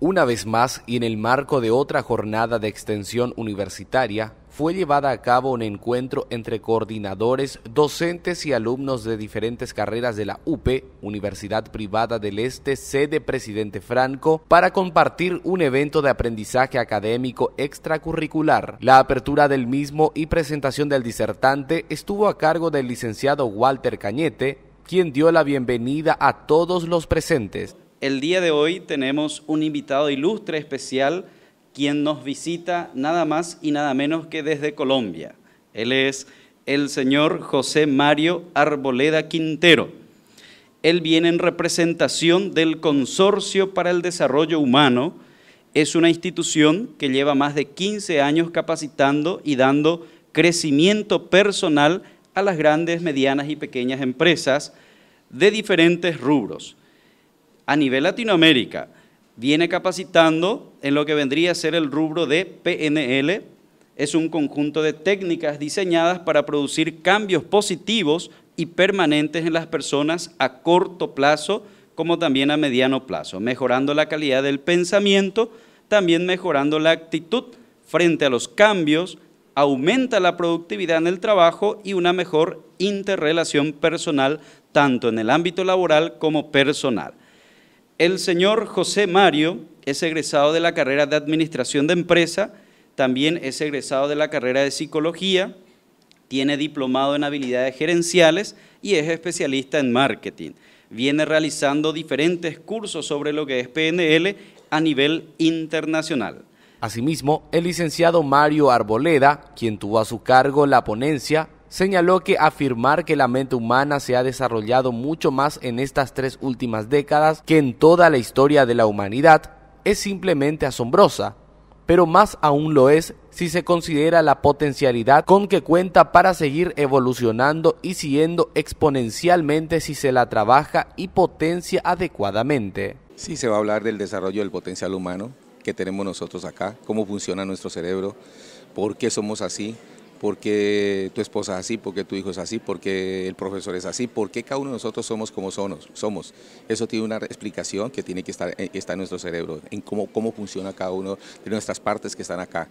Una vez más, y en el marco de otra jornada de extensión universitaria, fue llevada a cabo un encuentro entre coordinadores, docentes y alumnos de diferentes carreras de la UP, Universidad Privada del Este, sede Presidente Franco, para compartir un evento de aprendizaje académico extracurricular. La apertura del mismo y presentación del disertante estuvo a cargo del licenciado Walter Cañete, quien dio la bienvenida a todos los presentes. El día de hoy tenemos un invitado ilustre especial quien nos visita nada más y nada menos que desde Colombia. Él es el señor José Mario Arboleda Quintero. Él viene en representación del Consorcio para el Desarrollo Humano. Es una institución que lleva más de 15 años capacitando y dando crecimiento personal a las grandes, medianas y pequeñas empresas de diferentes rubros a nivel Latinoamérica viene capacitando en lo que vendría a ser el rubro de PNL. Es un conjunto de técnicas diseñadas para producir cambios positivos y permanentes en las personas a corto plazo como también a mediano plazo, mejorando la calidad del pensamiento, también mejorando la actitud frente a los cambios, aumenta la productividad en el trabajo y una mejor interrelación personal, tanto en el ámbito laboral como personal. El señor José Mario es egresado de la carrera de Administración de Empresa, también es egresado de la carrera de Psicología, tiene diplomado en habilidades gerenciales y es especialista en marketing. Viene realizando diferentes cursos sobre lo que es PNL a nivel internacional. Asimismo, el licenciado Mario Arboleda, quien tuvo a su cargo la ponencia señaló que afirmar que la mente humana se ha desarrollado mucho más en estas tres últimas décadas que en toda la historia de la humanidad es simplemente asombrosa, pero más aún lo es si se considera la potencialidad con que cuenta para seguir evolucionando y siguiendo exponencialmente si se la trabaja y potencia adecuadamente. Si se va a hablar del desarrollo del potencial humano que tenemos nosotros acá, cómo funciona nuestro cerebro, por qué somos así, porque tu esposa es así, porque tu hijo es así, porque el profesor es así, porque cada uno de nosotros somos como somos. Eso tiene una explicación que tiene que estar, eh, en nuestro cerebro, en cómo, cómo funciona cada uno de nuestras partes que están acá.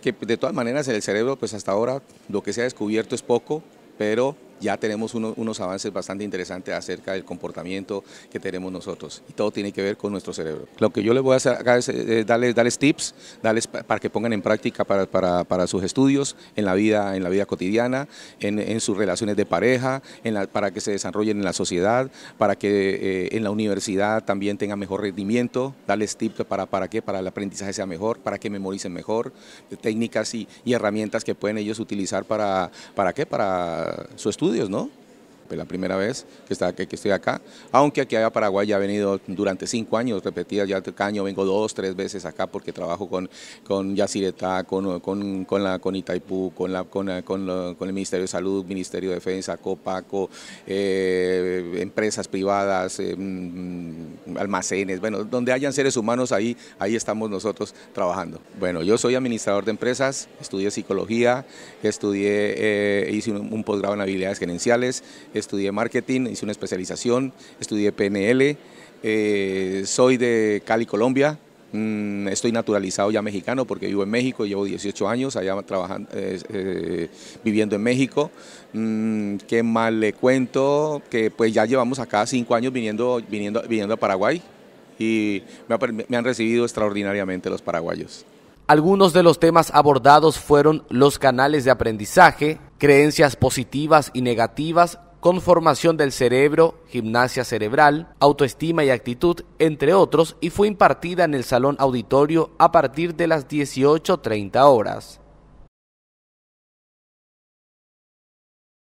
Que de todas maneras en el cerebro, pues hasta ahora lo que se ha descubierto es poco, pero ya tenemos unos avances bastante interesantes acerca del comportamiento que tenemos nosotros y todo tiene que ver con nuestro cerebro. Lo que yo les voy a hacer es eh, darles, darles, tips, darles para que pongan en práctica para, sus estudios, en la vida, en la vida cotidiana, en, sus relaciones de pareja, en para que se desarrollen en la sociedad, para que eh, en la universidad también tengan mejor rendimiento, darles tips para, para qué, para el aprendizaje sea mejor, para que memoricen mejor, eh, técnicas y, herramientas que pueden ellos utilizar para, para qué, para su estudio estudios, ¿no? la primera vez que, está, que, estoy acá, aunque aquí a Paraguay ya he venido durante cinco años, repetidas ya año vengo dos, tres veces acá porque trabajo con, con Yacyretá, con, la, con Itaipú, con, la, con, el Ministerio de Salud, Ministerio de Defensa, Copaco, eh, empresas privadas, eh, mm, almacenes, bueno, donde hayan seres humanos ahí, ahí estamos nosotros trabajando. Bueno, yo soy administrador de empresas, estudié psicología, estudié, eh, hice un posgrado en habilidades gerenciales, estudié marketing, hice una especialización, estudié PNL, eh, soy de Cali, Colombia, mm, estoy naturalizado ya mexicano porque vivo en México, llevo 18 años allá eh, eh, viviendo en México. Mm, ¿Qué mal le cuento? Que pues ya llevamos acá cinco años viniendo, viniendo, a Paraguay y me han recibido extraordinariamente los paraguayos. Algunos de los temas abordados fueron los canales de aprendizaje, creencias positivas y negativas, conformación del cerebro, gimnasia cerebral, autoestima y actitud, entre otros, y fue impartida en el Salón Auditorio a partir de las 18.30 horas.